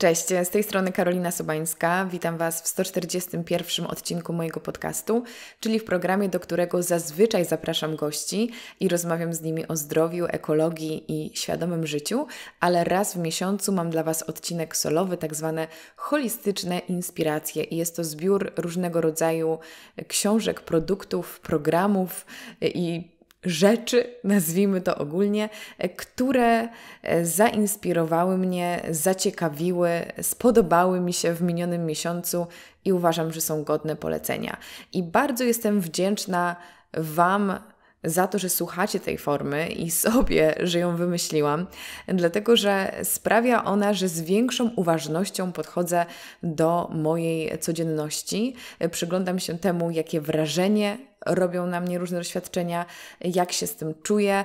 Cześć, z tej strony Karolina Sobańska. Witam Was w 141 odcinku mojego podcastu, czyli w programie, do którego zazwyczaj zapraszam gości i rozmawiam z nimi o zdrowiu, ekologii i świadomym życiu, ale raz w miesiącu mam dla Was odcinek solowy, tak zwane holistyczne inspiracje i jest to zbiór różnego rodzaju książek, produktów, programów i rzeczy, nazwijmy to ogólnie, które e, zainspirowały mnie, zaciekawiły, spodobały mi się w minionym miesiącu i uważam, że są godne polecenia. I bardzo jestem wdzięczna Wam za to, że słuchacie tej formy i sobie, że ją wymyśliłam, dlatego że sprawia ona, że z większą uważnością podchodzę do mojej codzienności, przyglądam się temu, jakie wrażenie robią na mnie różne doświadczenia, jak się z tym czuję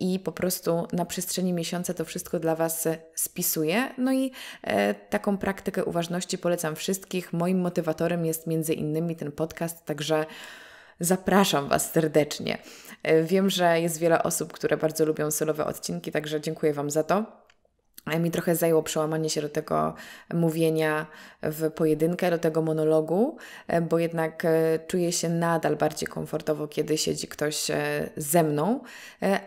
i po prostu na przestrzeni miesiąca to wszystko dla Was spisuję. No i e, taką praktykę uważności polecam wszystkich. Moim motywatorem jest między innymi ten podcast, także. Zapraszam Was serdecznie. E, wiem, że jest wiele osób, które bardzo lubią solowe odcinki, także dziękuję Wam za to. E, mi trochę zajęło przełamanie się do tego mówienia w pojedynkę, do tego monologu, e, bo jednak e, czuję się nadal bardziej komfortowo, kiedy siedzi ktoś ze mną,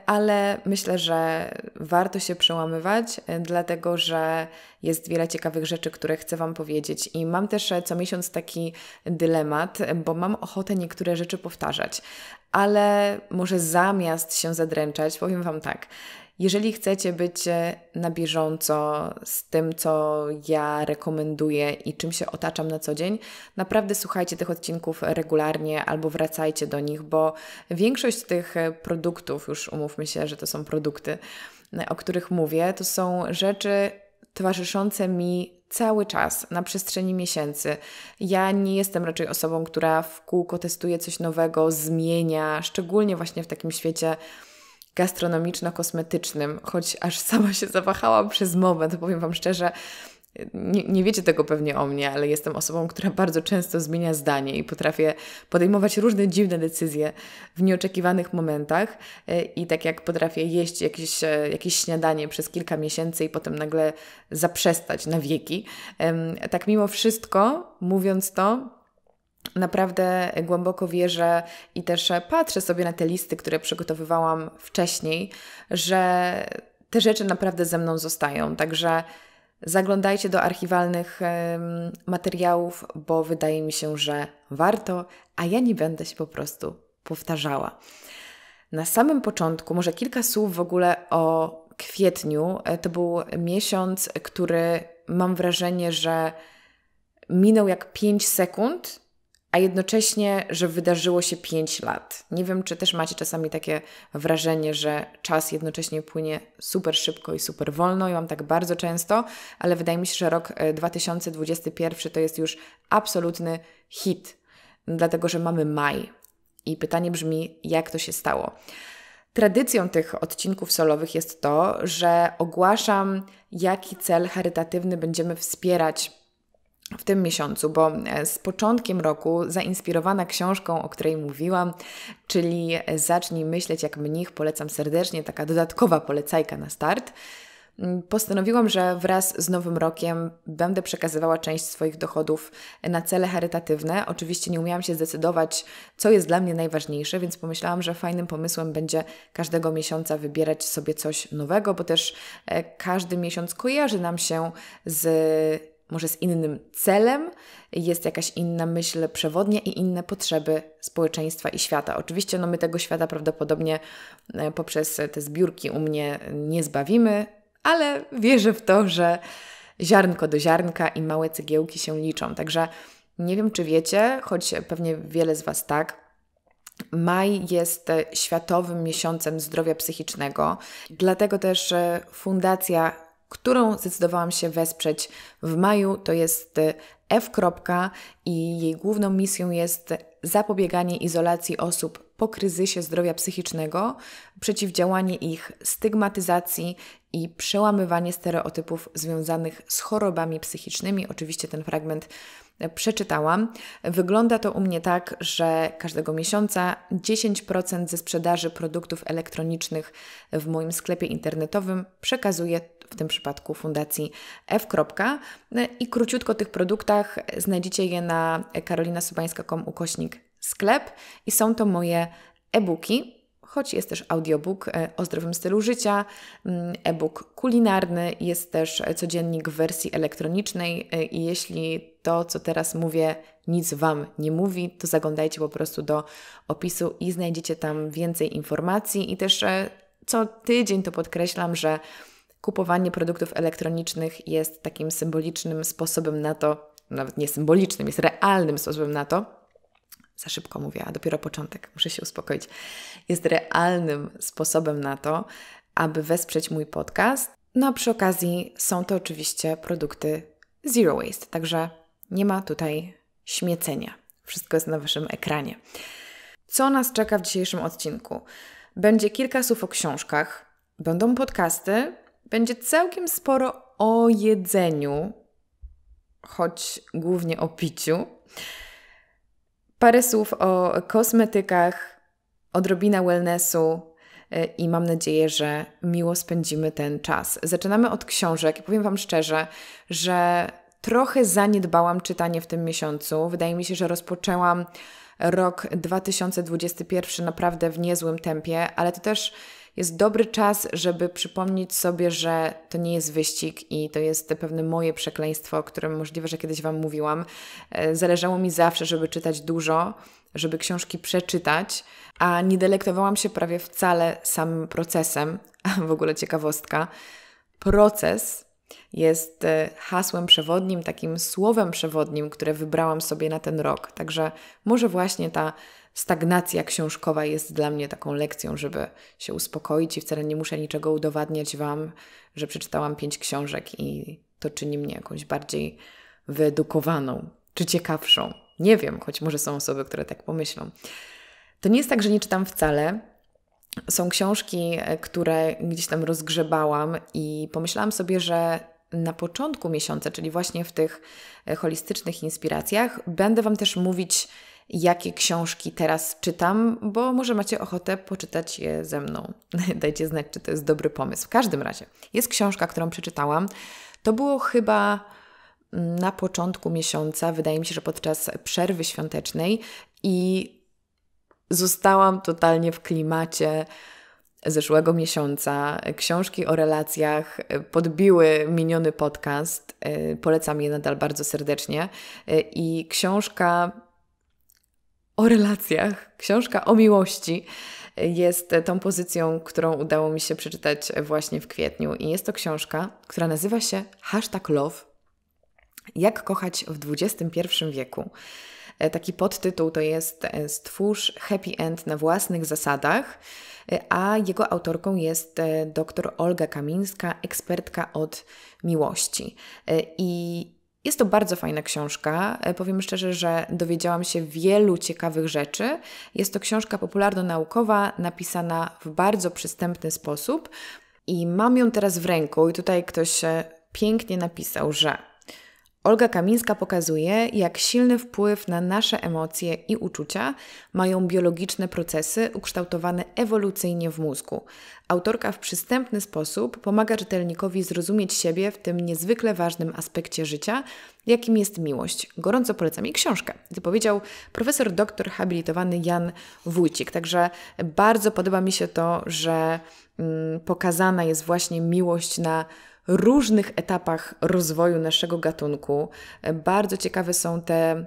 ale myślę, że warto się przełamywać, dlatego że jest wiele ciekawych rzeczy, które chcę Wam powiedzieć. I mam też co miesiąc taki dylemat, bo mam ochotę niektóre rzeczy powtarzać, ale może zamiast się zadręczać, powiem Wam tak, jeżeli chcecie być e, na bieżąco z tym, co ja rekomenduję i czym się otaczam na co dzień, naprawdę słuchajcie tych odcinków regularnie albo wracajcie do nich, bo większość z tych e, produktów, już umówmy się, że to są produkty, e, o których mówię, to są rzeczy towarzyszące mi cały czas, na przestrzeni miesięcy. Ja nie jestem raczej osobą, która w kółko testuje coś nowego, zmienia, szczególnie właśnie w takim świecie gastronomiczno-kosmetycznym, choć aż sama się zawahałam przez moment, powiem Wam szczerze, nie, nie, wiecie tego pewnie o mnie, ale jestem osobą, która bardzo często zmienia zdanie i potrafię podejmować różne dziwne decyzje w nieoczekiwanych momentach. E, I tak jak potrafię jeść jakieś, e, jakieś śniadanie przez kilka miesięcy i potem nagle zaprzestać na wieki, tak mimo wszystko, mówiąc to, naprawdę głęboko wierzę i też patrzę sobie na te listy, które przygotowywałam wcześniej, że te rzeczy naprawdę ze mną zostają. Także zaglądajcie do archiwalnych materiałów, bo wydaje mi się, że warto, a ja nie będę się po prostu powtarzała. Na samym początku, może kilka słów w ogóle o kwietniu. E, to był miesiąc, który mam wrażenie, że minął jak 5 sekund, a jednocześnie, że wydarzyło się 5 lat. Nie wiem, czy też macie czasami takie wrażenie, że czas jednocześnie płynie super szybko i super wolno. I mam tak bardzo często, ale wydaje mi się, że rok 2021 e, to jest już absolutny hit, dlatego że mamy maj. I pytanie brzmi, jak to się stało? Tradycją tych odcinków solowych jest to, że ogłaszam, jaki cel charytatywny będziemy wspierać w tym miesiącu, bo e, z początkiem roku, zainspirowana książką, o której mówiłam, czyli e, Zacznij myśleć jak mnich, polecam serdecznie, taka dodatkowa polecajka na start. Mm, postanowiłam, że wraz z nowym rokiem będę przekazywała część swoich dochodów e, na cele charytatywne. Oczywiście nie umiałam się zdecydować, co jest dla mnie najważniejsze, więc pomyślałam, że fajnym pomysłem będzie każdego miesiąca wybierać sobie coś nowego, bo też każdy miesiąc kojarzy nam się z może z innym celem, jest jakaś inna myśl przewodnia i inne potrzeby społeczeństwa i świata. Oczywiście no, my tego świata prawdopodobnie e, poprzez te zbiórki u mnie nie zbawimy, ale wierzę w to, że ziarnko do ziarnka i małe cegiełki się liczą. Także nie wiem, czy wiecie, choć pewnie wiele z Was tak, Maj jest światowym miesiącem zdrowia psychicznego, dlatego też e, Fundacja którą zdecydowałam się wesprzeć w maju. To jest y, F. i jej główną misją jest zapobieganie izolacji osób po kryzysie zdrowia psychicznego, przeciwdziałanie ich stygmatyzacji i przełamywanie stereotypów związanych z chorobami psychicznymi. Oczywiście ten fragment y, przeczytałam. Wygląda to u mnie tak, że każdego miesiąca 10% ze sprzedaży produktów elektronicznych w moim sklepie internetowym przekazuje w tym przypadku Fundacji F. No I króciutko o tych produktach znajdziecie je na karolinasobańska.com ukośnik sklep i są to moje e-booki choć jest też audiobook e, o zdrowym stylu życia, mm, e-book kulinarny, jest też codziennik w wersji elektronicznej e, i jeśli to, co teraz mówię, nic Wam nie mówi, to zaglądajcie po prostu do opisu i znajdziecie tam więcej informacji i też e, co tydzień to podkreślam, że kupowanie produktów elektronicznych jest takim symbolicznym sposobem na to, nawet nie symbolicznym, jest realnym sposobem na to, za szybko mówię, a dopiero początek, muszę się uspokoić, jest realnym sposobem na to, aby wesprzeć mój podcast. No a przy okazji są to oczywiście produkty zero waste, także nie ma tutaj śmiecenia. Wszystko jest na Waszym ekranie. Co nas czeka w dzisiejszym odcinku? Będzie kilka słów o książkach, będą podcasty, będzie całkiem sporo o jedzeniu, choć głównie o piciu. Parę słów o kosmetykach, odrobina wellnessu y, i mam nadzieję, że miło spędzimy ten czas. Zaczynamy od książek i powiem Wam szczerze, że trochę zaniedbałam czytanie w tym miesiącu. Wydaje mi się, że rozpoczęłam rok 2021 naprawdę w niezłym tempie, ale to też jest dobry czas, żeby przypomnieć sobie, że to nie jest wyścig i to jest pewne moje przekleństwo, o którym możliwe, że kiedyś Wam mówiłam. E, zależało mi zawsze, żeby czytać dużo, żeby książki przeczytać, a nie delektowałam się prawie wcale samym procesem. W ogóle ciekawostka. Proces jest e, hasłem przewodnim, takim słowem przewodnim, które wybrałam sobie na ten rok. Także może właśnie ta stagnacja książkowa jest dla mnie taką lekcją, żeby się uspokoić i wcale nie muszę niczego udowadniać Wam, że przeczytałam pięć książek i to czyni mnie jakąś bardziej wyedukowaną czy ciekawszą. Nie wiem, choć może są osoby, które tak pomyślą. To nie jest tak, że nie czytam wcale. Są książki, e, które gdzieś tam rozgrzebałam i pomyślałam sobie, że na początku miesiąca, czyli właśnie w tych e, holistycznych inspiracjach, będę Wam też mówić, jakie książki teraz czytam, bo może macie ochotę poczytać je ze mną. Dajcie znać, czy to jest dobry pomysł. W każdym razie, jest książka, którą przeczytałam. To było chyba mm, na początku miesiąca, wydaje mi się, że podczas przerwy świątecznej i zostałam totalnie w klimacie zeszłego miesiąca. Książki o relacjach e, podbiły miniony podcast. E, polecam je nadal bardzo serdecznie. E, I książka o relacjach, książka o miłości jest tą pozycją, którą udało mi się przeczytać właśnie w kwietniu. I jest to książka, która nazywa się Hashtag Love. Jak kochać w XXI wieku. Taki podtytuł to jest Stwórz happy end na własnych zasadach. E, a jego autorką jest e, dr Olga Kamińska, ekspertka od miłości. E, I jest to bardzo fajna książka. Powiem szczerze, że dowiedziałam się wielu ciekawych rzeczy. Jest to książka popularno-naukowa, napisana w bardzo przystępny sposób. I mam ją teraz w ręku, i tutaj ktoś pięknie napisał, że Olga Kamińska pokazuje, jak silny wpływ na nasze emocje i uczucia mają biologiczne procesy ukształtowane ewolucyjnie w mózgu. Autorka w przystępny sposób pomaga czytelnikowi zrozumieć siebie w tym niezwykle ważnym aspekcie życia, jakim jest miłość. Gorąco polecam jej książkę, powiedział profesor doktor habilitowany Jan Wójcik. Także bardzo podoba mi się to, że mm, pokazana jest właśnie miłość na różnych etapach rozwoju naszego gatunku. E, bardzo ciekawe są te e,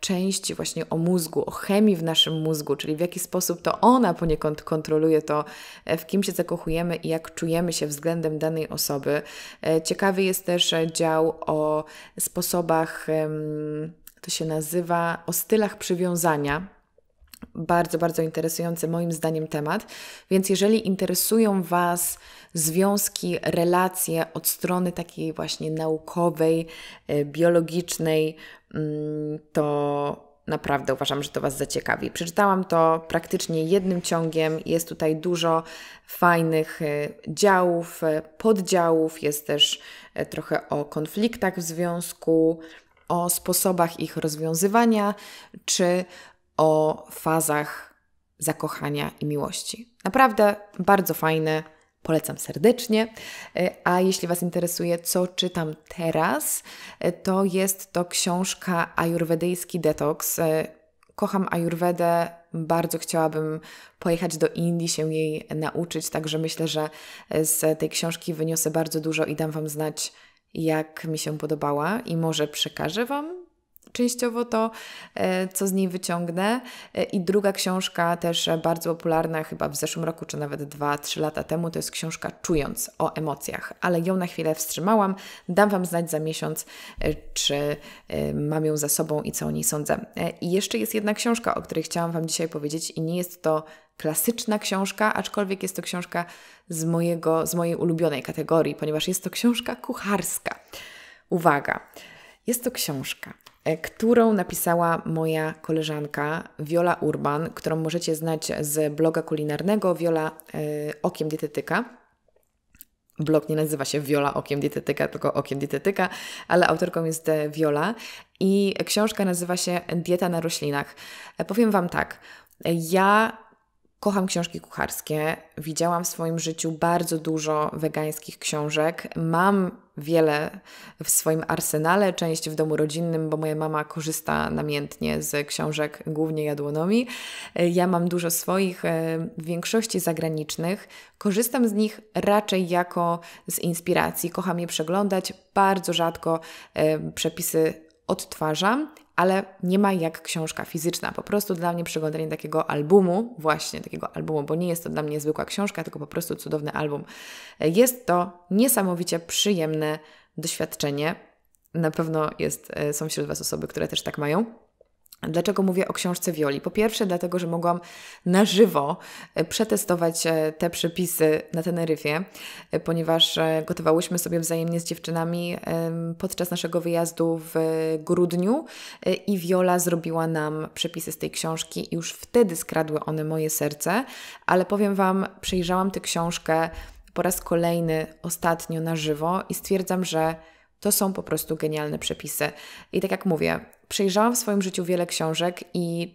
części właśnie o mózgu, o chemii w naszym mózgu, czyli w jaki sposób to ona poniekąd kontroluje to, e, w kim się zakochujemy i jak czujemy się względem danej osoby. Ciekawy jest też dział o sposobach, to się nazywa, o stylach przywiązania bardzo, bardzo interesujący moim zdaniem temat. Więc jeżeli interesują Was związki, relacje od strony takiej właśnie naukowej, e, biologicznej, mm, to naprawdę uważam, że to Was zaciekawi. Przeczytałam to praktycznie jednym ciągiem. Jest tutaj dużo fajnych e, działów, e, poddziałów, jest też trochę o konfliktach w związku, o sposobach ich rozwiązywania, czy o fazach zakochania i miłości. Naprawdę bardzo fajne Polecam serdecznie. E, a jeśli Was interesuje, co czytam teraz, e, to jest to książka Ajurwedyjski Detoks. E, kocham Ajurwedę, bardzo chciałabym pojechać do Indii, się jej nauczyć, także myślę, że z tej książki wyniosę bardzo dużo i dam Wam znać, jak mi się podobała i może przekażę Wam częściowo to, e, co z niej wyciągnę. E, I druga książka, też bardzo popularna, chyba w zeszłym roku, czy nawet 2-3 lata temu, to jest książka Czując o emocjach, ale ją na chwilę wstrzymałam. Dam Wam znać za miesiąc, e, czy mam ją za sobą i co o niej sądzę. I jeszcze jest jedna książka, o której chciałam Wam dzisiaj powiedzieć, i nie jest to klasyczna książka, aczkolwiek jest to książka z, mojego, z mojej ulubionej kategorii, ponieważ jest to książka kucharska. Uwaga, jest to książka E, którą napisała moja koleżanka Viola Urban, którą możecie znać z bloga kulinarnego Viola e, Okiem Dietetyka. Blog nie nazywa się Viola Okiem Dietetyka, tylko Okiem Dietetyka, ale autorką jest e, Viola i książka nazywa się Dieta na roślinach. Powiem Wam tak, ja Kocham książki kucharskie. Widziałam w swoim życiu bardzo dużo wegańskich książek. Mam wiele w swoim arsenale, część w domu rodzinnym, bo moja mama korzysta namiętnie z książek głównie jadłonomii. E, ja mam dużo swoich, e, w większości zagranicznych. Korzystam z nich raczej jako z inspiracji. Kocham je przeglądać. Bardzo rzadko e, przepisy odtwarzam ale nie ma jak książka fizyczna. Po prostu dla mnie przeglądanie takiego albumu, właśnie takiego albumu, bo nie jest to dla mnie zwykła książka, tylko po prostu cudowny album. Jest to niesamowicie przyjemne doświadczenie. Na pewno jest, e, są wśród Was osoby, które też tak mają. Dlaczego mówię o książce Violi? Po pierwsze, dlatego, że mogłam na żywo e, przetestować e, te przepisy na Teneryfie, e, ponieważ gotowałyśmy sobie wzajemnie z dziewczynami podczas naszego wyjazdu w grudniu i Viola zrobiła nam przepisy z tej książki. Już wtedy skradły one moje serce, ale powiem Wam, przejrzałam tę książkę po raz kolejny ostatnio na żywo i stwierdzam, że to są po prostu genialne przepisy. I tak jak mówię, przejrzałam w swoim życiu wiele książek i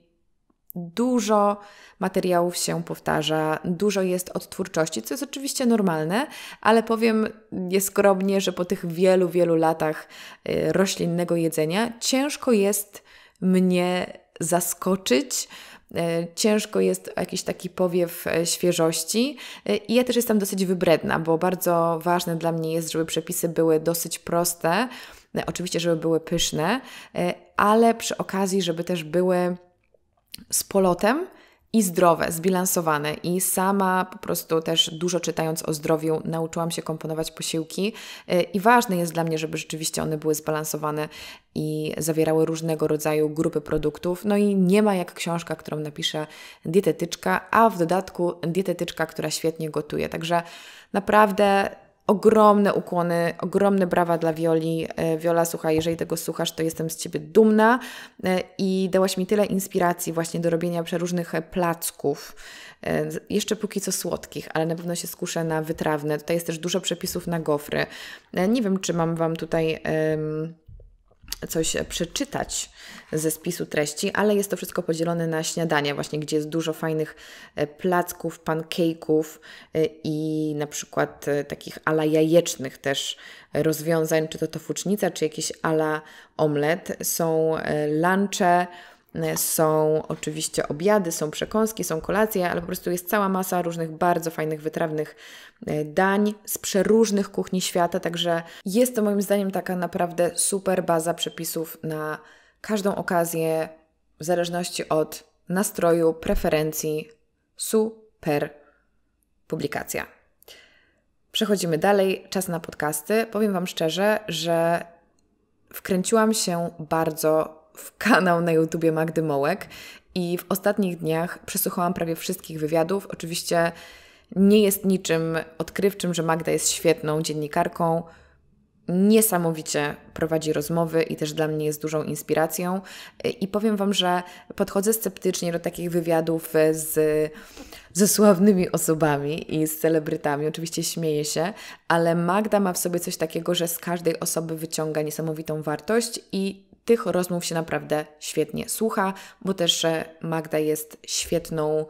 dużo materiałów się powtarza, dużo jest od twórczości, co jest oczywiście normalne, ale powiem nieskromnie, że po tych wielu, wielu latach y, roślinnego jedzenia ciężko jest mnie zaskoczyć. Y, ciężko jest jakiś taki powiew y, świeżości. I ja też jestem dosyć wybredna, bo bardzo ważne dla mnie jest, żeby przepisy były dosyć proste, oczywiście, żeby były pyszne, ale przy okazji, żeby też były z polotem i zdrowe, zbilansowane. I sama po prostu też dużo czytając o zdrowiu, nauczyłam się komponować posiłki. Y, I ważne jest dla mnie, żeby rzeczywiście one były zbalansowane i zawierały różnego rodzaju grupy produktów. No i nie ma jak książka, którą napisze dietetyczka, a w dodatku dietetyczka, która świetnie gotuje. Także naprawdę ogromne ukłony, ogromne brawa dla Wioli. E, Wiola, słuchaj, jeżeli tego słuchasz, to jestem z Ciebie dumna e, i dałaś mi tyle inspiracji właśnie do robienia przeróżnych placków, e, jeszcze póki co słodkich, ale na pewno się skuszę na wytrawne. Tutaj jest też dużo przepisów na gofry. Nie wiem, czy mam Wam tutaj coś przeczytać ze spisu treści, ale jest to wszystko podzielone na śniadania, właśnie gdzie jest dużo fajnych e, placków, pancake'ów e, i na przykład e, takich ala jajecznych też rozwiązań, czy to tofucznica, czy jakieś ala omlet. Są lunche, E, są oczywiście obiady, są przekąski, są kolacje, ale po prostu jest cała masa różnych bardzo fajnych, wytrawnych e, dań z przeróżnych kuchni świata. Także jest to moim zdaniem taka naprawdę super baza przepisów na każdą okazję, w zależności od nastroju, preferencji. Super publikacja. Przechodzimy dalej. Czas na podcasty. Powiem Wam szczerze, że wkręciłam się bardzo w kanał na YouTubie Magdy Mołek i w ostatnich dniach przesłuchałam prawie wszystkich wywiadów. Oczywiście nie jest niczym odkrywczym, że Magda jest świetną dziennikarką. Niesamowicie prowadzi rozmowy i też dla mnie jest dużą inspiracją. I powiem Wam, że podchodzę sceptycznie do takich wywiadów z, ze sławnymi osobami i z celebrytami. Oczywiście śmieję się, ale Magda ma w sobie coś takiego, że z każdej osoby wyciąga niesamowitą wartość i tych rozmów się naprawdę świetnie słucha, bo też Magda jest świetną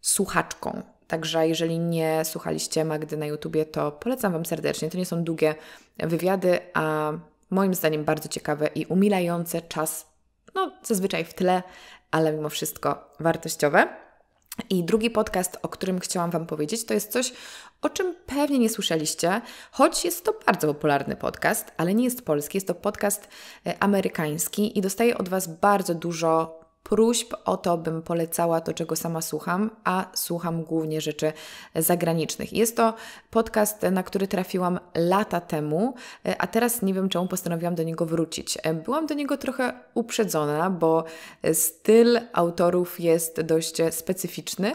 słuchaczką. Także jeżeli nie słuchaliście Magdy na YouTubie, to polecam Wam serdecznie. To nie są długie wywiady, a moim zdaniem bardzo ciekawe i umilające czas, no zazwyczaj w tle, ale mimo wszystko wartościowe. I drugi podcast, o którym chciałam Wam powiedzieć, to jest coś, o czym pewnie nie słyszeliście, choć jest to bardzo popularny podcast, ale nie jest polski, jest to podcast e, amerykański i dostaje od Was bardzo dużo próśb o to, bym polecała to, czego sama słucham, a słucham głównie rzeczy zagranicznych. Jest to podcast, na który trafiłam lata temu, e, a teraz nie wiem, czemu postanowiłam do niego wrócić. E, byłam do niego trochę uprzedzona, bo e, styl autorów jest dość specyficzny,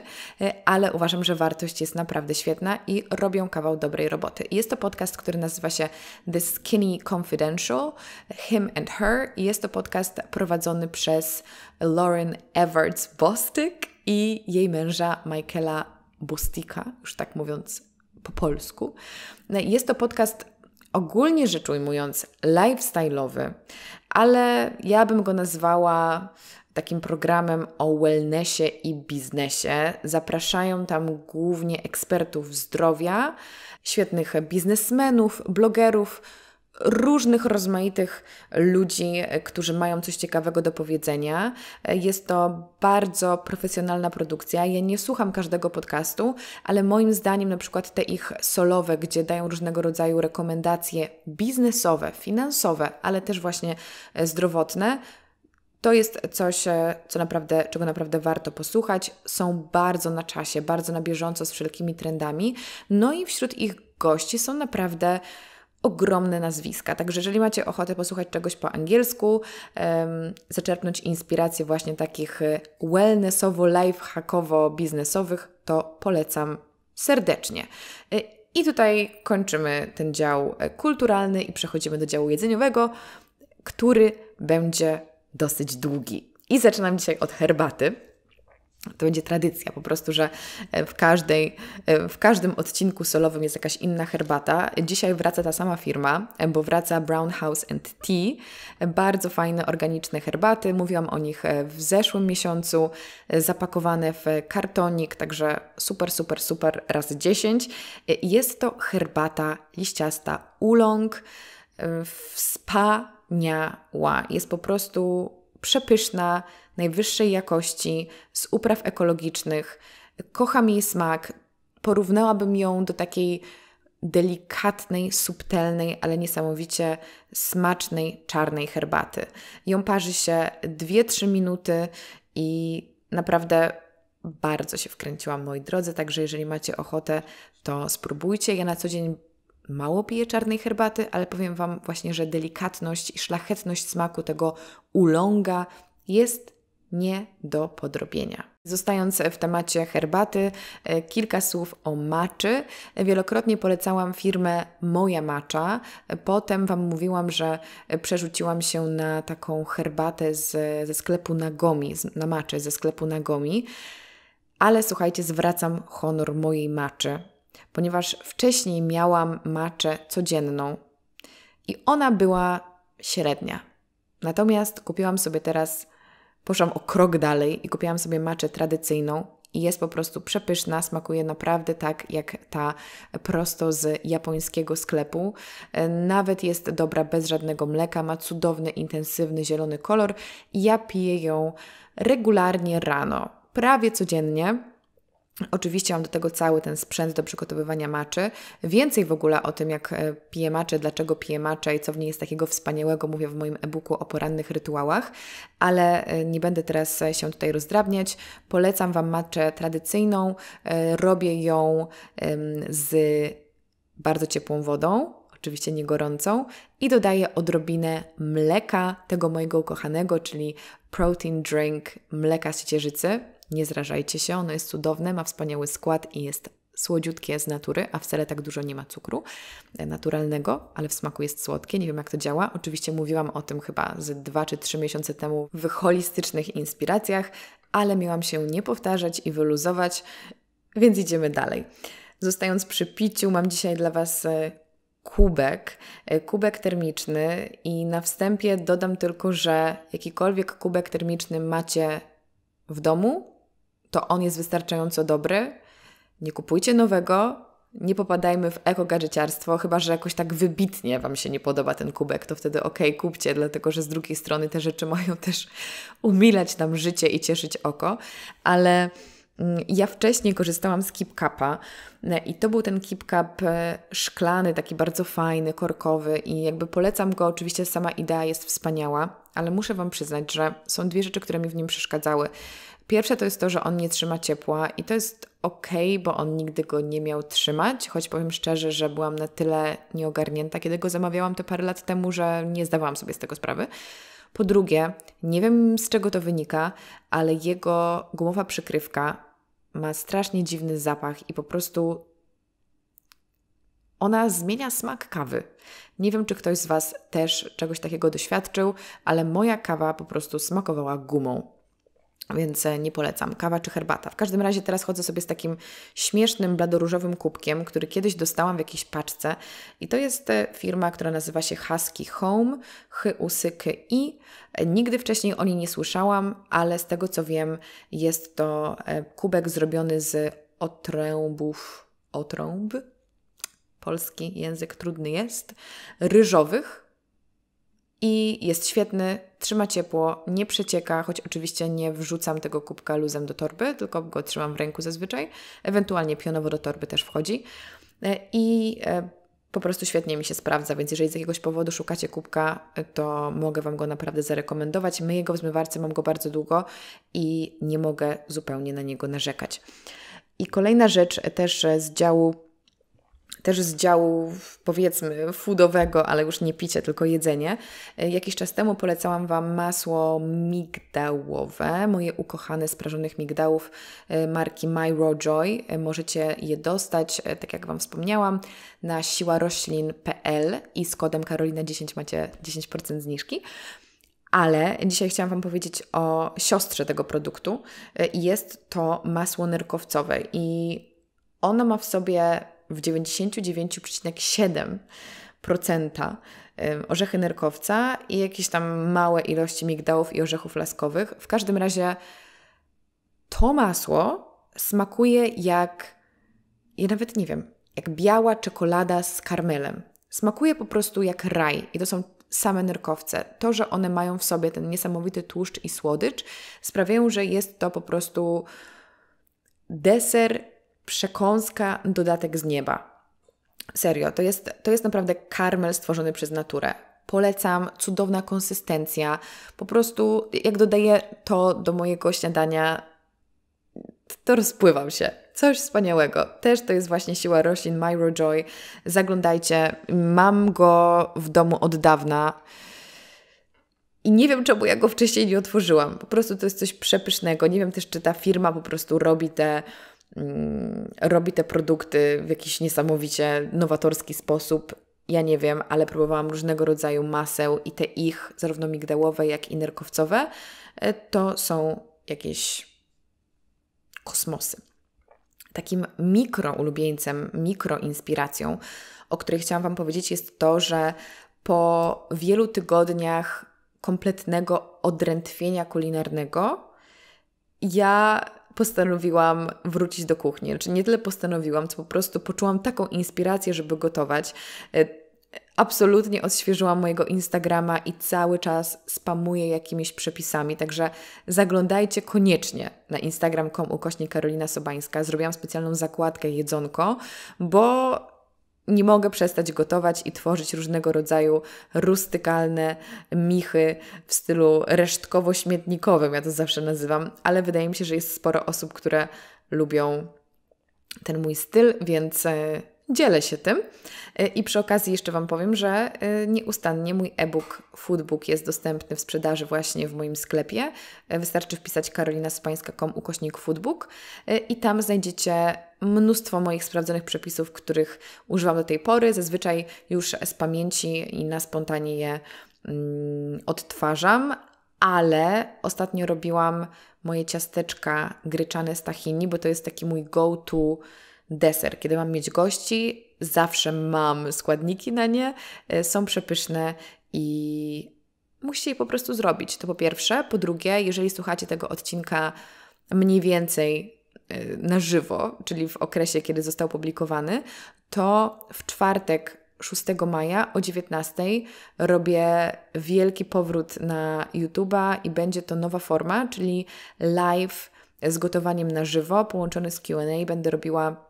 ale uważam, że wartość jest naprawdę świetna i robią kawał dobrej roboty. Jest to podcast, który nazywa się The Skinny Confidential, Him and Her i jest to podcast prowadzony przez Lauren Everts Bostick i jej męża Michaela Bostika, już tak mówiąc po polsku. Jest to podcast ogólnie rzecz ujmując lifestyle'owy, ale ja bym go nazwała takim programem o wellnessie i biznesie. Zapraszają tam głównie ekspertów zdrowia, świetnych biznesmenów, blogerów, różnych, rozmaitych ludzi, którzy mają coś ciekawego do powiedzenia. Jest to bardzo profesjonalna produkcja. Ja nie słucham każdego podcastu, ale moim zdaniem na przykład te ich solowe, gdzie dają różnego rodzaju rekomendacje biznesowe, finansowe, ale też właśnie zdrowotne, to jest coś, e, co naprawdę, czego naprawdę warto posłuchać. Są bardzo na czasie, bardzo na bieżąco z wszelkimi trendami. No i wśród ich gości są naprawdę ogromne nazwiska. Także jeżeli macie ochotę posłuchać czegoś po angielsku, um, zaczerpnąć inspirację właśnie takich y, wellnessowo-lifehackowo-biznesowych, to polecam serdecznie. Y, I tutaj kończymy ten dział e, kulturalny i przechodzimy do działu jedzeniowego, który będzie dosyć długi. I zaczynam dzisiaj od herbaty to będzie tradycja po prostu, że e, w, każdej, e, w każdym odcinku solowym jest jakaś inna herbata. Dzisiaj wraca ta sama firma, e, bo wraca Brown House and Tea. Bardzo fajne, organiczne herbaty. Mówiłam o nich w zeszłym miesiącu, zapakowane w kartonik, także super, super, super raz 10. Jest to herbata liściasta ulong wspaniała. Jest po prostu przepyszna, najwyższej jakości, z upraw ekologicznych. Kocham jej smak. Porównałabym ją do takiej delikatnej, subtelnej, ale niesamowicie smacznej czarnej herbaty. Ją parzy się 2-3 minuty i naprawdę bardzo się wkręciłam, moi drodzy. Także jeżeli macie ochotę, to spróbujcie. Ja na co dzień mało piję czarnej herbaty, ale powiem Wam właśnie, że delikatność i szlachetność smaku tego ulonga jest nie do podrobienia. Zostając w temacie herbaty, e, kilka słów o maczy. Wielokrotnie polecałam firmę Moja Macza. Potem Wam mówiłam, że przerzuciłam się na taką herbatę z, ze sklepu Nagomi, na maczę ze sklepu Nagomi. Ale słuchajcie, zwracam honor mojej maczy, ponieważ wcześniej miałam maczę codzienną i ona była średnia. Natomiast kupiłam sobie teraz Poszłam o krok dalej i kupiłam sobie maczę tradycyjną i jest po prostu przepyszna, smakuje naprawdę tak jak ta prosto z japońskiego sklepu. Nawet jest dobra bez żadnego mleka, ma cudowny, intensywny zielony kolor i ja piję ją regularnie rano, prawie codziennie. Oczywiście mam do tego cały ten sprzęt do przygotowywania maczy. Więcej w ogóle o tym, jak e, piję maczę, dlaczego piję maczę i co w niej jest takiego wspaniałego, mówię w moim e-booku o porannych rytuałach, ale e, nie będę teraz się tutaj rozdrabniać. Polecam Wam maczę tradycyjną. E, robię ją z bardzo ciepłą wodą, oczywiście nie gorącą, i dodaję odrobinę mleka tego mojego ukochanego, czyli protein drink mleka z ciecierzycy nie zrażajcie się, ono jest cudowne, ma wspaniały skład i jest słodziutkie z natury, a wcale tak dużo nie ma cukru e, naturalnego, ale w smaku jest słodkie. Nie wiem, jak to działa. Oczywiście mówiłam o tym chyba z 2 czy 3 miesiące temu w holistycznych inspiracjach, ale miałam się nie powtarzać i wyluzować, więc idziemy dalej. Zostając przy piciu, mam dzisiaj dla Was e, kubek, e, kubek termiczny i na wstępie dodam tylko, że jakikolwiek kubek termiczny macie w domu, to on jest wystarczająco dobry. Nie kupujcie nowego, nie popadajmy w ekogadżeciarstwo, chyba że jakoś tak wybitnie Wam się nie podoba ten kubek, to wtedy ok, kupcie, dlatego że z drugiej strony te rzeczy mają też umilać nam życie i cieszyć oko, ale mm, ja wcześniej korzystałam z KipCupa e, i to był ten KipCup e, szklany, taki bardzo fajny, korkowy i jakby polecam go, oczywiście sama idea jest wspaniała, ale muszę Wam przyznać, że są dwie rzeczy, które mi w nim przeszkadzały. Pierwsze to jest to, że on nie trzyma ciepła i to jest ok, bo on nigdy go nie miał trzymać, choć powiem szczerze, że byłam na tyle nieogarnięta, kiedy go zamawiałam te parę lat temu, że nie zdawałam sobie z tego sprawy. Po drugie, nie wiem z czego to wynika, ale jego gumowa przykrywka ma strasznie dziwny zapach i po prostu ona zmienia smak kawy. Nie wiem, czy ktoś z Was też czegoś takiego doświadczył, ale moja kawa po prostu smakowała gumą. Więc e, nie polecam. Kawa czy herbata. W każdym razie teraz chodzę sobie z takim śmiesznym, bladoróżowym kubkiem, który kiedyś dostałam w jakiejś paczce. I to jest e, firma, która nazywa się Husky Home, H-U-S-K-I. E, nigdy wcześniej o niej nie słyszałam, ale z tego co wiem, jest to kubek zrobiony z otrębów, otrąb, polski język trudny jest, ryżowych, i jest świetny, trzyma ciepło, nie przecieka, choć oczywiście nie wrzucam tego kubka luzem do torby, tylko go trzymam w ręku zazwyczaj, ewentualnie pionowo do torby też wchodzi e, i e, po prostu świetnie mi się sprawdza, więc jeżeli z jakiegoś powodu szukacie kubka, e, to mogę Wam go naprawdę zarekomendować. My jego w zmywarce, mam go bardzo długo i nie mogę zupełnie na niego narzekać. I kolejna rzecz też z działu też z działu powiedzmy foodowego, ale już nie picie, tylko jedzenie. E, jakiś czas temu polecałam Wam masło migdałowe, moje ukochane z prażonych migdałów e, marki Myrojoy e, Możecie je dostać, tak jak Wam wspomniałam, na siłaroślin.pl i z kodem Karolina10 macie 10% zniżki. Ale dzisiaj chciałam Wam powiedzieć o siostrze tego produktu. Jest to masło nerkowcowe i ono ma w sobie w 99,7% orzechy nerkowca i jakieś tam małe ilości migdałów i orzechów laskowych. W każdym razie to masło smakuje jak, ja nawet nie wiem, jak biała czekolada z karmelem. Smakuje po prostu jak raj i to są same nerkowce. To, że one mają w sobie ten niesamowity tłuszcz i słodycz, sprawiają, że jest to po prostu deser przekąska, dodatek z nieba. Serio, to jest, to jest naprawdę karmel stworzony przez naturę. Polecam, cudowna konsystencja. Po prostu, jak dodaję to do mojego śniadania, to rozpływam się. Coś wspaniałego. Też to jest właśnie siła roślin MyroJoy. Zaglądajcie. Mam go w domu od dawna. I nie wiem, czemu ja go wcześniej nie otworzyłam. Po prostu to jest coś przepysznego. Nie wiem też, czy ta firma po prostu robi te Mm, robi te produkty w jakiś niesamowicie nowatorski sposób. Ja nie wiem, ale próbowałam różnego rodzaju maseł i te ich, zarówno migdałowe, jak i nerkowcowe, e, to są jakieś kosmosy. Takim mikro ulubieńcem, mikro inspiracją, o której chciałam Wam powiedzieć, jest to, że po wielu tygodniach kompletnego odrętwienia kulinarnego, ja postanowiłam wrócić do kuchni. Znaczy nie tyle postanowiłam, co po prostu poczułam taką inspirację, żeby gotować. E, absolutnie odświeżyłam mojego Instagrama i cały czas spamuję jakimiś przepisami, także zaglądajcie koniecznie na instagram.com ukośnik Karolina Sobańska. Zrobiłam specjalną zakładkę jedzonko, bo nie mogę przestać gotować i tworzyć różnego rodzaju rustykalne michy w stylu resztkowo-śmietnikowym, ja to zawsze nazywam, ale wydaje mi się, że jest sporo osób, które lubią ten mój styl, więc e, dzielę się tym. E, I przy okazji jeszcze Wam powiem, że e, nieustannie mój e-book Foodbook jest dostępny w sprzedaży właśnie w moim sklepie. E, wystarczy wpisać karolinaspańska.com ukośnik foodbook i tam znajdziecie mnóstwo moich sprawdzonych przepisów, których używam do tej pory. Zazwyczaj już z pamięci i na spontanie je mm, odtwarzam, ale ostatnio robiłam moje ciasteczka gryczane z tahini, bo to jest taki mój go-to deser. Kiedy mam mieć gości, zawsze mam składniki na nie, e, są przepyszne i musicie je po prostu zrobić. To po pierwsze. Po drugie, jeżeli słuchacie tego odcinka mniej więcej e, na żywo, czyli w okresie, kiedy został publikowany, to w czwartek 6 maja o 19 robię wielki powrót na YouTube'a i będzie to nowa forma, czyli live z gotowaniem na żywo połączony z QA. Będę robiła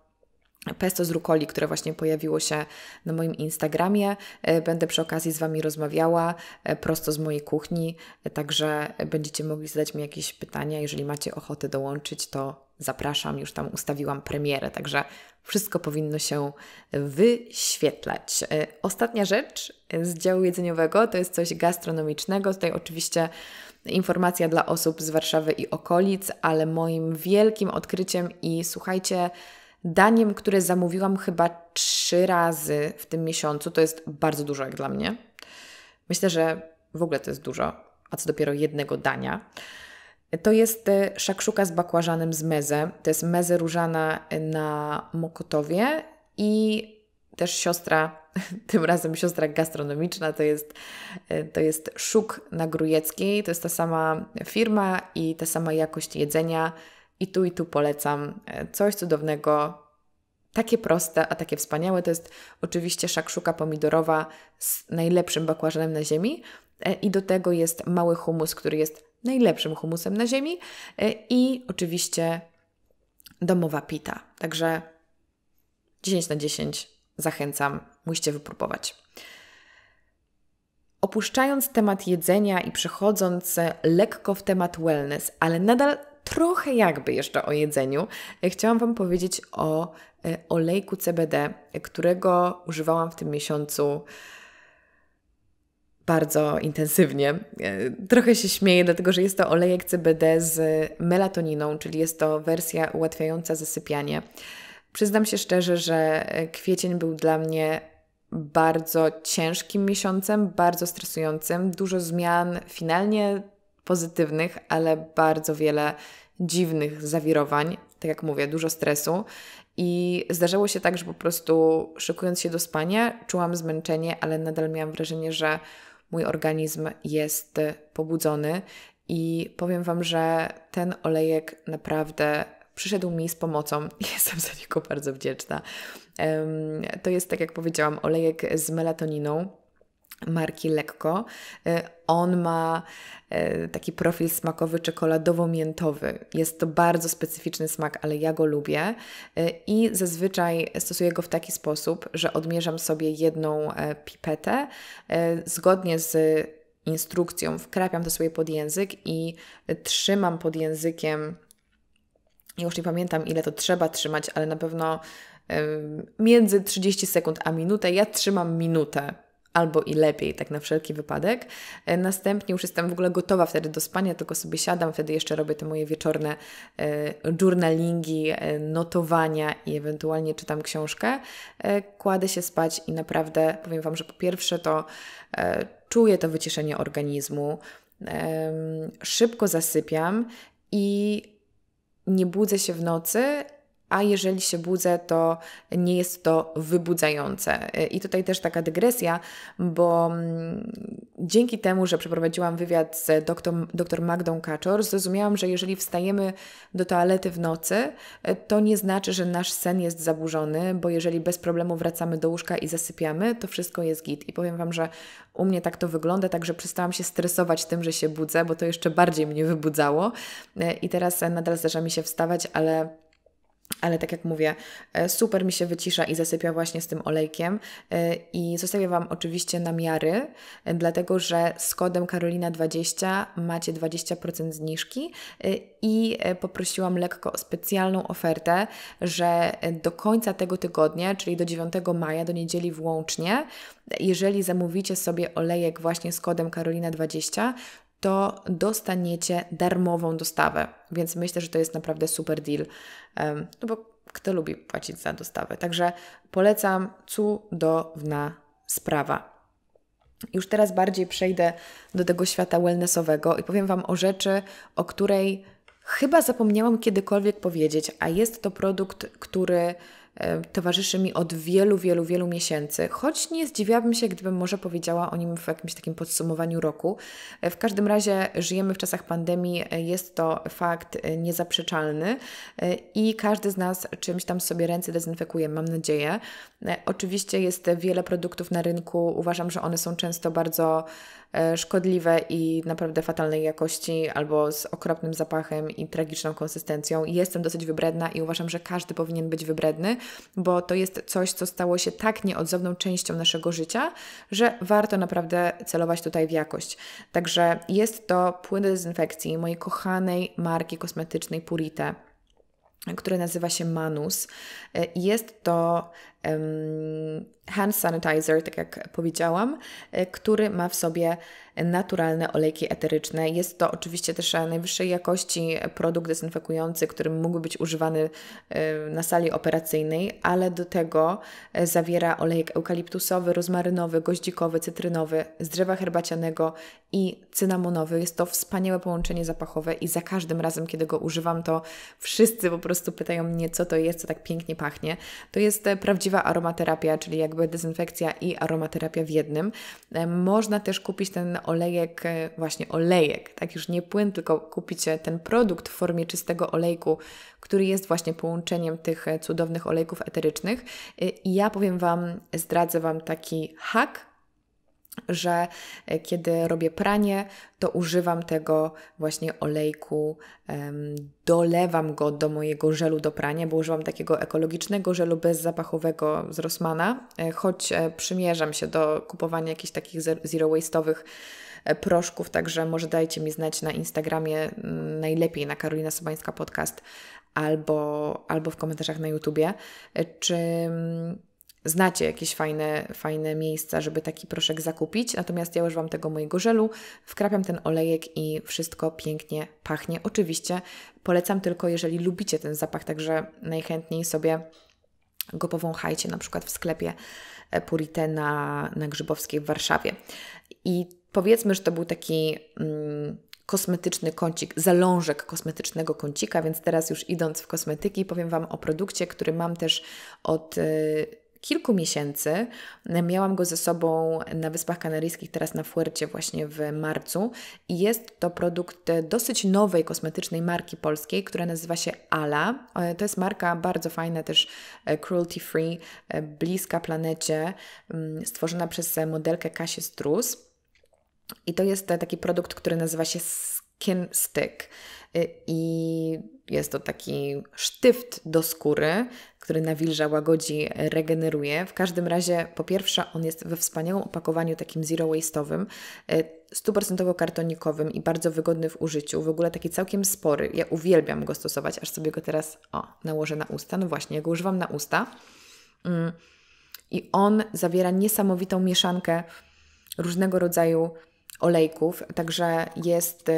pesto z rukoli, które właśnie pojawiło się na moim Instagramie. E, będę przy okazji z Wami rozmawiała e, prosto z mojej kuchni, e, także będziecie mogli zadać mi jakieś pytania. Jeżeli macie ochotę dołączyć, to zapraszam, już tam ustawiłam premierę, także wszystko powinno się wyświetlać. Ostatnia rzecz z działu jedzeniowego to jest coś gastronomicznego. Tutaj oczywiście informacja dla osób z Warszawy i okolic, ale moim wielkim odkryciem i słuchajcie, daniem, które zamówiłam chyba trzy razy w tym miesiącu. To jest bardzo dużo jak dla mnie. Myślę, że w ogóle to jest dużo, a co dopiero jednego dania. To jest e, szakszuka z bakłażanem z meze. To jest meze różana e, na Mokotowie i też siostra, tym razem siostra gastronomiczna, to jest, e, to jest szuk na Grujeckiej. To jest ta sama firma i ta sama jakość jedzenia i tu i tu polecam e, coś cudownego, takie proste, a takie wspaniałe. To jest oczywiście szakszuka pomidorowa z najlepszym bakłażanem na ziemi e, i do tego jest mały humus, który jest najlepszym humusem na ziemi e, i oczywiście domowa pita. Także 10 na 10 zachęcam, musicie wypróbować. Opuszczając temat jedzenia i przechodząc lekko w temat wellness, ale nadal trochę jakby jeszcze o jedzeniu, e, chciałam Wam powiedzieć o e, olejku CBD, którego używałam w tym miesiącu bardzo intensywnie. E, trochę się śmieję, dlatego że jest to olejek CBD z melatoniną, czyli jest to wersja ułatwiająca zasypianie. Przyznam się szczerze, że kwiecień był dla mnie bardzo ciężkim miesiącem, bardzo stresującym, dużo zmian. Finalnie pozytywnych, ale bardzo wiele dziwnych zawirowań, tak jak mówię, dużo stresu. I zdarzało się tak, że po prostu szykując się do spania, czułam zmęczenie, ale nadal miałam wrażenie, że mój organizm jest pobudzony. I powiem Wam, że ten olejek naprawdę przyszedł mi z pomocą jestem za niego bardzo wdzięczna. To jest, tak jak powiedziałam, olejek z melatoniną marki Lekko. E, on ma e, taki profil smakowy czekoladowo-miętowy. Jest to bardzo specyficzny smak, ale ja go lubię e, i zazwyczaj stosuję go w taki sposób, że odmierzam sobie jedną pipetę zgodnie z instrukcją, wkrapiam to sobie pod język i trzymam pod językiem. Już nie pamiętam, ile to trzeba trzymać, ale na pewno między 30 sekund a minutę. Ja trzymam minutę albo i lepiej, tak na wszelki wypadek. E, następnie już jestem w ogóle gotowa wtedy do spania, tylko sobie siadam, wtedy jeszcze robię te moje wieczorne e, journalingi, e, notowania i ewentualnie czytam książkę. Kładę się spać i naprawdę powiem Wam, że po pierwsze to czuję to wyciszenie organizmu, szybko zasypiam i nie budzę się w nocy a jeżeli się budzę, to nie jest to wybudzające. I tutaj też taka dygresja, bo mm, dzięki temu, że przeprowadziłam wywiad z dr Magdą Kaczor, zrozumiałam, że jeżeli wstajemy do toalety w nocy, to nie znaczy, że nasz sen jest zaburzony, bo jeżeli bez problemu wracamy do łóżka i zasypiamy, to wszystko jest git. I powiem Wam, że u mnie tak to wygląda, także przestałam się stresować tym, że się budzę, bo to jeszcze bardziej mnie wybudzało. E, I teraz nadal zdarza mi się wstawać, ale ale tak jak mówię, e, super mi się wycisza i zasypia właśnie z tym olejkiem. E, I zostawię Wam oczywiście namiary, e, dlatego że z kodem Karolina20 macie 20% zniżki i poprosiłam lekko o specjalną ofertę, że do końca tego tygodnia, czyli do 9 maja, do niedzieli włącznie, jeżeli zamówicie sobie olejek właśnie z kodem Karolina20, to dostaniecie darmową dostawę. Więc myślę, że to jest naprawdę super deal, no bo kto lubi płacić za dostawę. Także polecam cudowna sprawa. Już teraz bardziej przejdę do tego świata wellnessowego i powiem Wam o rzeczy, o której chyba zapomniałam kiedykolwiek powiedzieć, a jest to produkt, który E, towarzyszy mi od wielu, wielu, wielu miesięcy, choć nie zdziwiłabym się, gdybym może powiedziała o nim w jakimś takim podsumowaniu roku. E, w każdym razie żyjemy w czasach pandemii, e, jest to fakt niezaprzeczalny i każdy z nas czymś tam sobie ręce dezynfekuje, mam nadzieję. Oczywiście jest wiele produktów na rynku, uważam, że one są często bardzo E, szkodliwe i naprawdę fatalnej jakości, albo z okropnym zapachem i tragiczną konsystencją. Jestem dosyć wybredna i uważam, że każdy powinien być wybredny, bo to jest coś, co stało się tak nieodzowną częścią naszego życia, że warto naprawdę celować tutaj w jakość. Także jest to płyn do dezynfekcji mojej kochanej marki kosmetycznej Purite który nazywa się Manus. E, jest to hand sanitizer, tak jak powiedziałam, e, który ma w sobie naturalne olejki eteryczne. Jest to oczywiście też najwyższej jakości produkt dezynfekujący, który mógłby być używany e, na sali operacyjnej, ale do tego e, zawiera olejek eukaliptusowy, rozmarynowy, goździkowy, cytrynowy z drzewa herbacianego i cynamonowy. Jest to wspaniałe połączenie zapachowe i za każdym razem, kiedy go używam, to wszyscy po prostu pytają mnie, co to jest, co tak pięknie pachnie. To jest prawdziwy prawdziwa aromaterapia, czyli jakby dezynfekcja i aromaterapia w jednym. E, można też kupić ten olejek, e, właśnie olejek, tak już nie płyn, tylko kupić e, ten produkt w formie czystego olejku, który jest właśnie połączeniem tych cudownych olejków eterycznych. I ja powiem Wam, zdradzę Wam taki hack, że e, kiedy robię pranie, to używam tego właśnie olejku, dolewam go do mojego żelu do prania, bo używam takiego ekologicznego żelu bezzapachowego z Rossmana, e, choć e, przymierzam się do kupowania jakichś takich zero waste'owych proszków, także może dajcie mi znać na Instagramie, mm, najlepiej na Karolina Sobańska Podcast albo, albo w komentarzach na YouTubie, czy mm, znacie jakieś fajne, fajne miejsca, żeby taki proszek zakupić. Natomiast ja używam tego mojego żelu, wkrapiam ten olejek i wszystko pięknie pachnie. Oczywiście polecam tylko, jeżeli lubicie ten zapach, także najchętniej sobie go powąchajcie, na przykład w sklepie Purite na, na Grzybowskiej w Warszawie. I powiedzmy, że to był taki... Mm, kosmetyczny kącik, zalążek kosmetycznego kącika, więc teraz już idąc w kosmetyki, powiem Wam o produkcie, który mam też od y, kilku miesięcy. Miałam go ze sobą na Wyspach Kanaryjskich, teraz na Fuercie właśnie w marcu i jest to produkt dosyć nowej kosmetycznej marki polskiej, która nazywa się Ala. E, to jest marka bardzo fajna też e, cruelty free, e, bliska planecie, mm, stworzona przez modelkę Kasię Strus. I to jest taki produkt, który nazywa się skin stick. Y, I jest to taki sztyft do skóry, który nawilża, łagodzi, regeneruje. W każdym razie, po pierwsze, on jest we wspaniałym opakowaniu takim zero waste'owym, 100% y, kartonikowym i bardzo wygodny w użyciu. W ogóle taki całkiem spory. Ja uwielbiam go stosować, aż sobie go teraz o, nałożę na usta. No właśnie, ja go używam na usta. Mm. I on zawiera niesamowitą mieszankę różnego rodzaju olejków, także jest y,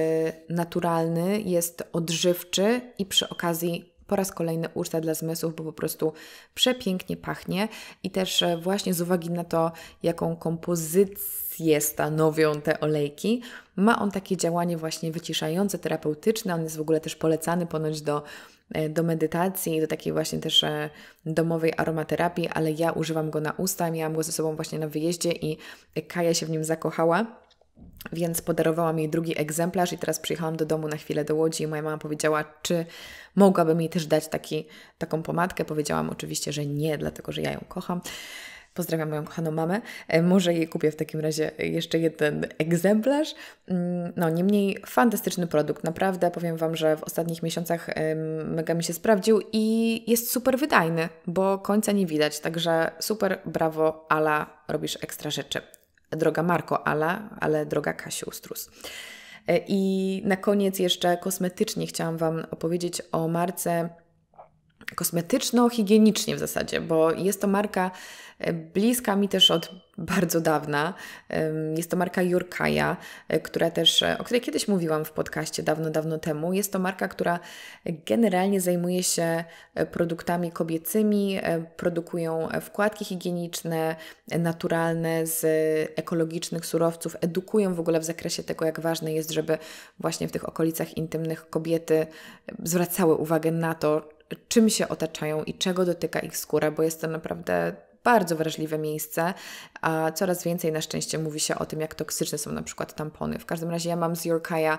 naturalny, jest odżywczy i przy okazji po raz kolejny usta dla zmysłów, bo po prostu przepięknie pachnie i też e, właśnie z uwagi na to, jaką kompozycję stanowią te olejki, ma on takie działanie właśnie wyciszające, terapeutyczne, on jest w ogóle też polecany ponoć do e, do medytacji, do takiej właśnie też e, domowej aromaterapii, ale ja używam go na usta, miałam go ze sobą właśnie na wyjeździe i Kaja się w nim zakochała. Więc podarowałam jej drugi egzemplarz i teraz przyjechałam do domu na chwilę do Łodzi i moja mama powiedziała, czy mogłabym mi też dać taki, taką pomadkę. Powiedziałam oczywiście, że nie, dlatego że ja ją kocham. Pozdrawiam moją kochaną mamę. E, może jej kupię w takim razie jeszcze jeden egzemplarz. Mm, no, niemniej fantastyczny produkt. Naprawdę powiem Wam, że w ostatnich miesiącach mega mi się sprawdził i jest super wydajny, bo końca nie widać. Także super, brawo, Ala, robisz ekstra rzeczy droga Marko Ala, ale droga Kasiu Strus. E, I na koniec jeszcze kosmetycznie chciałam Wam opowiedzieć o marce kosmetyczno-higienicznie w zasadzie, bo jest to marka e, bliska mi też od bardzo dawna. Jest to marka Jurkaja, e, która też, e, o której kiedyś mówiłam w podcaście dawno, dawno temu. Jest to marka, która generalnie zajmuje się produktami kobiecymi, produkują wkładki higieniczne, naturalne z ekologicznych surowców, edukują w ogóle w zakresie tego, jak ważne jest, żeby właśnie w tych okolicach intymnych kobiety zwracały uwagę na to, czym się otaczają i czego dotyka ich skóra, bo jest to naprawdę bardzo wrażliwe miejsce, a coraz więcej na szczęście mówi się o tym, jak toksyczne są na przykład tampony. W każdym razie ja mam z Yorkaya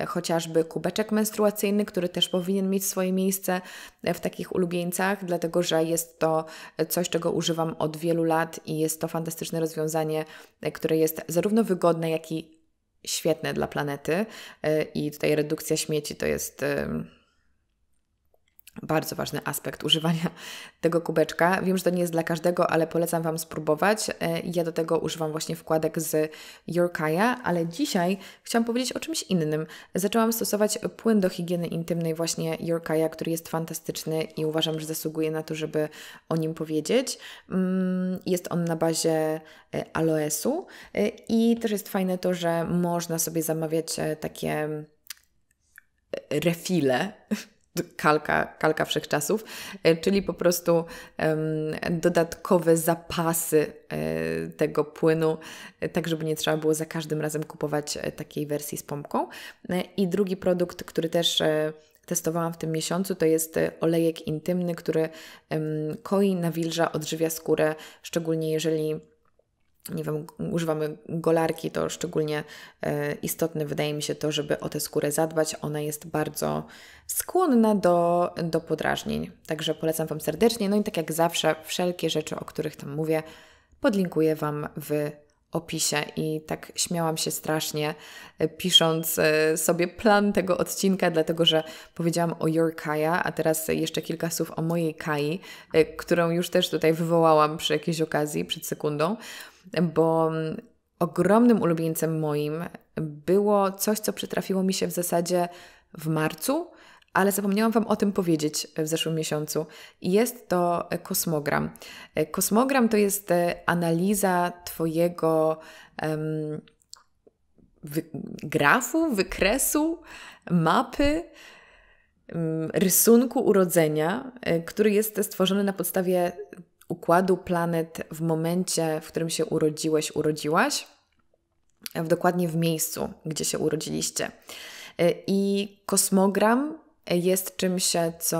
e, chociażby kubeczek menstruacyjny, który też powinien mieć swoje miejsce e, w takich ulubieńcach, dlatego że jest to coś, czego używam od wielu lat i jest to fantastyczne rozwiązanie, e, które jest zarówno wygodne, jak i świetne dla planety. I tutaj redukcja śmieci to jest bardzo ważny aspekt używania tego kubeczka. Wiem, że to nie jest dla każdego, ale polecam Wam spróbować. E, ja do tego używam właśnie wkładek z Yorkaya, ale dzisiaj chciałam powiedzieć o czymś innym. Zaczęłam stosować płyn do higieny intymnej właśnie Yorkaya, który jest fantastyczny i uważam, że zasługuje na to, żeby o nim powiedzieć. Mm, jest on na bazie e, aloesu e, i też jest fajne to, że można sobie zamawiać takie refile kalka, kalka wszechczasów, e, czyli po prostu dodatkowe zapasy e, tego płynu, e, tak żeby nie trzeba było za każdym razem kupować takiej wersji z pompką. I drugi produkt, który też testowałam w tym miesiącu, to jest olejek intymny, który koi, nawilża, odżywia skórę, szczególnie jeżeli nie wiem, używamy golarki, to szczególnie e, istotne wydaje mi się to, żeby o tę skórę zadbać. Ona jest bardzo skłonna do, do podrażnień. Także polecam Wam serdecznie. No i tak jak zawsze, wszelkie rzeczy, o których tam mówię, podlinkuję Wam w opisie i tak śmiałam się strasznie e, pisząc e, sobie plan tego odcinka, dlatego że powiedziałam o Your Kaja, a teraz jeszcze kilka słów o mojej Kai, którą już też tutaj wywołałam przy jakiejś okazji, przed sekundą bo mm, ogromnym ulubieńcem moim było coś, co przytrafiło mi się w zasadzie w marcu, ale zapomniałam Wam o tym powiedzieć w zeszłym miesiącu. Jest to kosmogram. Kosmogram to jest e, analiza Twojego um, wy grafu, wykresu, mapy mm, rysunku urodzenia, e, który jest stworzony na podstawie układu planet w momencie, w którym się urodziłeś, urodziłaś, w dokładnie w miejscu, gdzie się urodziliście. E, I kosmogram jest czymś, co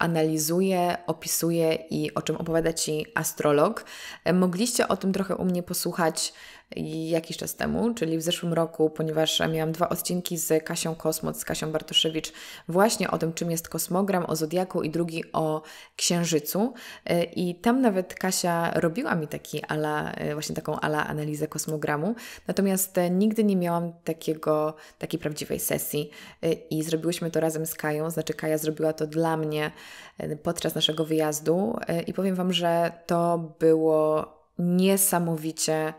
analizuje, opisuje i o czym opowiada Ci astrolog. E, mogliście o tym trochę u mnie posłuchać jakiś czas temu, czyli w zeszłym roku, ponieważ miałam dwa odcinki z Kasią Kosmot, z Kasią Bartoszewicz, właśnie o tym, czym jest kosmogram, o Zodiaku i drugi o Księżycu. E, I tam nawet Kasia robiła mi taki ala, e, właśnie taką ala analizę kosmogramu, natomiast e, nigdy nie miałam takiego, takiej prawdziwej sesji i zrobiłyśmy to razem z Kają, znaczy Kaja zrobiła to dla mnie podczas naszego wyjazdu i powiem Wam, że to było niesamowicie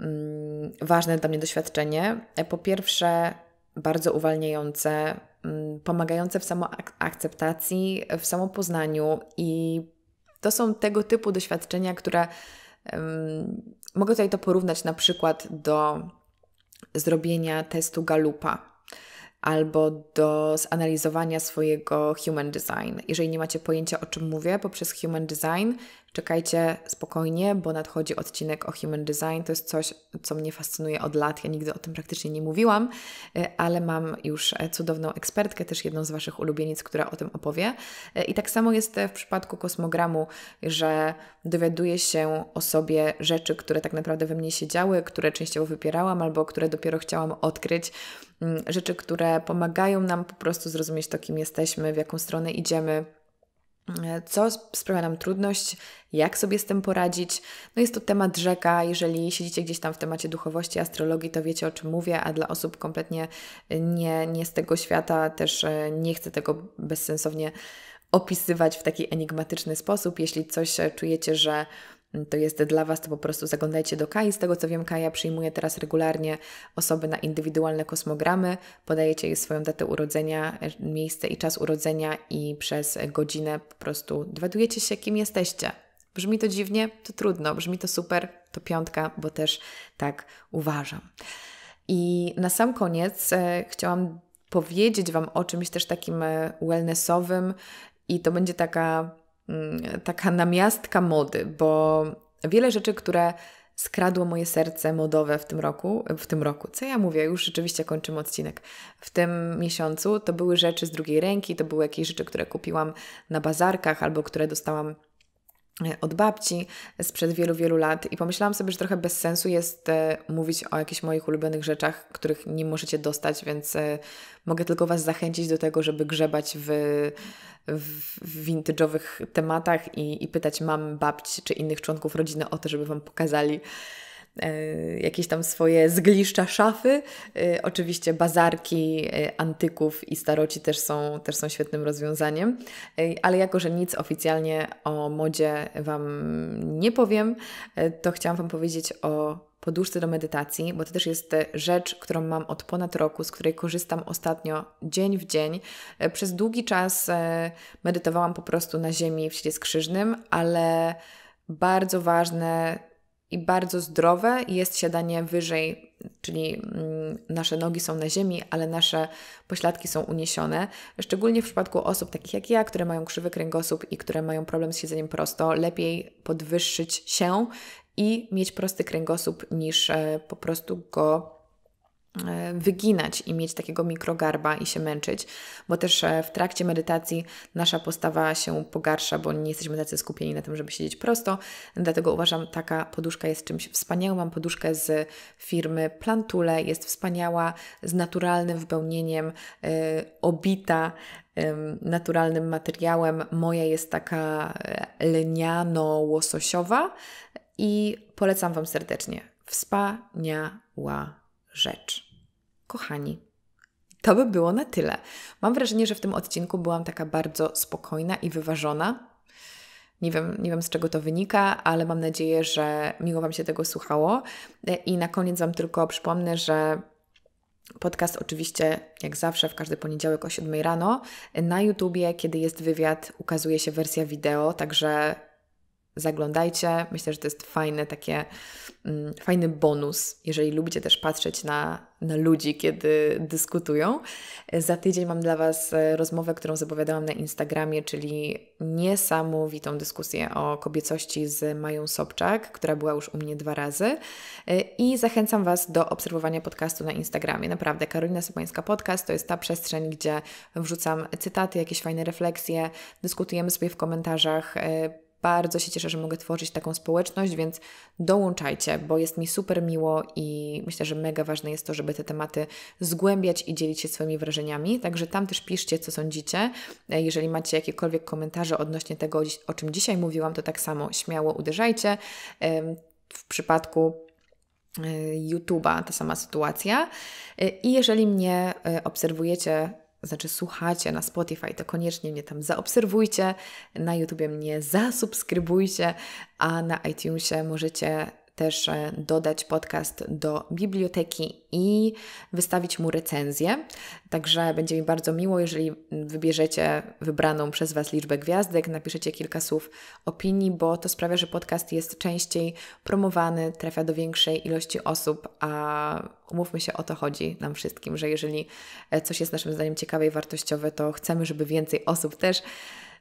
Mm, ważne dla mnie doświadczenie. Po pierwsze, bardzo uwalniające, mm, pomagające w samoakceptacji, w samopoznaniu i to są tego typu doświadczenia, które mogę tutaj to porównać na przykład do zrobienia testu Galupa albo do zanalizowania swojego human design. Jeżeli nie macie pojęcia o czym mówię, poprzez human design Czekajcie spokojnie, bo nadchodzi odcinek o Human Design. To jest coś, co mnie fascynuje od lat. Ja nigdy o tym praktycznie nie mówiłam, y, ale mam już e, cudowną ekspertkę, też jedną z Waszych ulubienic, która o tym opowie. Y, I tak samo jest e, w przypadku kosmogramu, że dowiaduję się o sobie rzeczy, które tak naprawdę we mnie się działy, które częściowo wypierałam albo które dopiero chciałam odkryć mm, rzeczy, które pomagają nam po prostu zrozumieć to, kim jesteśmy, w jaką stronę idziemy, co sprawia nam trudność, jak sobie z tym poradzić. No jest to temat rzeka, jeżeli siedzicie gdzieś tam w temacie duchowości, astrologii, to wiecie o czym mówię, a dla osób kompletnie nie, nie z tego świata też e, nie chcę tego bezsensownie opisywać w taki enigmatyczny sposób. Jeśli coś e, czujecie, że to jest dla Was, to po prostu zaglądajcie do Kai. Z tego co wiem, Kaja przyjmuje teraz regularnie osoby na indywidualne kosmogramy. Podajecie jej swoją datę urodzenia, e, miejsce i czas urodzenia i przez godzinę po prostu dowiadujecie się, kim jesteście. Brzmi to dziwnie, to trudno, brzmi to super, to piątka, bo też tak uważam. I na sam koniec e, chciałam powiedzieć Wam o czymś też takim e, wellnessowym, i to będzie taka Mm, taka namiastka mody, bo wiele rzeczy, które skradło moje serce modowe w tym roku, w tym roku, co ja mówię, już rzeczywiście kończymy odcinek, w tym miesiącu, to były rzeczy z drugiej ręki, to były jakieś rzeczy, które kupiłam na bazarkach albo które dostałam od babci sprzed wielu, wielu lat i pomyślałam sobie, że trochę bez sensu jest e, mówić o jakichś moich ulubionych rzeczach, których nie możecie dostać, więc e, mogę tylko Was zachęcić do tego, żeby grzebać w, w vintage'owych tematach i, i pytać mam, babci czy innych członków rodziny o to, żeby Wam pokazali E, jakieś tam swoje zgliszcza szafy. E, oczywiście bazarki e, antyków i staroci też są, też są świetnym rozwiązaniem, ale jako, że nic oficjalnie o modzie Wam nie powiem, to chciałam Wam powiedzieć o poduszce do medytacji, bo to też jest rzecz, którą mam od ponad roku, z której korzystam ostatnio dzień w dzień. Przez długi czas medytowałam po prostu na ziemi w świecie skrzyżnym, ale bardzo ważne i bardzo zdrowe jest siadanie wyżej, czyli mm, nasze nogi są na ziemi, ale nasze pośladki są uniesione. Szczególnie w przypadku osób takich jak ja, które mają krzywy kręgosłup i które mają problem z siedzeniem prosto, lepiej podwyższyć się i mieć prosty kręgosłup niż e, po prostu go E, wyginać i mieć takiego mikrogarba i się męczyć, bo też e, w trakcie medytacji nasza postawa się pogarsza, bo nie jesteśmy tacy skupieni na tym, żeby siedzieć prosto. Dlatego uważam, taka poduszka jest czymś wspaniałym. Mam poduszkę z firmy Plantule, jest wspaniała, z naturalnym wypełnieniem, e, obita naturalnym materiałem. Moja jest taka leniano-łososiowa i polecam Wam serdecznie. Wspaniała rzecz. Kochani, to by było na tyle. Mam wrażenie, że w tym odcinku byłam taka bardzo spokojna i wyważona. Nie wiem, nie wiem z czego to wynika, ale mam nadzieję, że miło Wam się tego słuchało. I na koniec Wam tylko przypomnę, że Podcast oczywiście, jak zawsze, w każdy poniedziałek o 7 rano. Na YouTubie, kiedy jest wywiad, ukazuje się wersja wideo, także Zaglądajcie, myślę, że to jest fajne, takie, mm, fajny bonus, jeżeli lubicie też patrzeć na, na ludzi, kiedy dyskutują. Za tydzień mam dla Was e, rozmowę, którą zapowiadałam na Instagramie, czyli niesamowitą dyskusję o kobiecości z Mają Sobczak, która była już u mnie dwa razy. E, I zachęcam Was do obserwowania podcastu na Instagramie. Naprawdę, Karolina Sobańska Podcast to jest ta przestrzeń, gdzie wrzucam cytaty, jakieś fajne refleksje, dyskutujemy sobie w komentarzach e, bardzo się cieszę, że mogę tworzyć taką społeczność, więc dołączajcie, bo jest mi super miło i myślę, że mega ważne jest to, żeby te tematy zgłębiać i dzielić się swoimi wrażeniami. Także tam też piszcie, co sądzicie. E, jeżeli macie jakiekolwiek komentarze odnośnie tego, o czym dzisiaj mówiłam, to tak samo śmiało uderzajcie. W przypadku e, YouTube'a ta sama sytuacja. E, I jeżeli mnie obserwujecie znaczy słuchacie na Spotify, to koniecznie mnie tam zaobserwujcie, na YouTubie mnie zasubskrybujcie, a na iTunesie możecie też e, dodać podcast do biblioteki i wystawić mu recenzję. Także będzie mi bardzo miło, jeżeli wybierzecie wybraną przez Was liczbę gwiazdek, napiszecie kilka słów opinii, bo to sprawia, że podcast jest częściej promowany, trafia do większej ilości osób, a umówmy się, o to chodzi nam wszystkim, że jeżeli e, coś jest naszym zdaniem ciekawe i wartościowe, to chcemy, żeby więcej osób też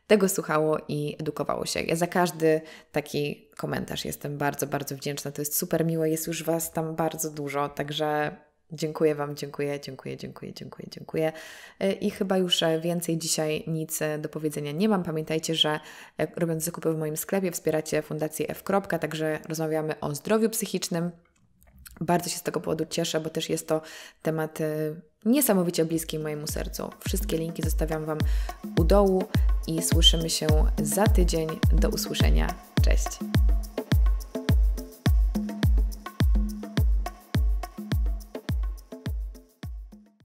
tego słuchało i edukowało się. Ja za każdy taki komentarz jestem bardzo, bardzo wdzięczna. To jest super miłe, jest już Was tam bardzo dużo, także Dziękuję Wam, dziękuję, dziękuję, dziękuję, dziękuję, dziękuję. E, I chyba już e, więcej dzisiaj nic e, do powiedzenia nie mam. Pamiętajcie, że robiąc zakupy w moim sklepie wspieracie Fundację F. Także rozmawiamy o zdrowiu psychicznym. Bardzo się z tego powodu cieszę, bo też jest to temat niesamowicie bliskiej mojemu sercu. Wszystkie linki zostawiam Wam u dołu i słyszymy się za tydzień. Do usłyszenia. Cześć!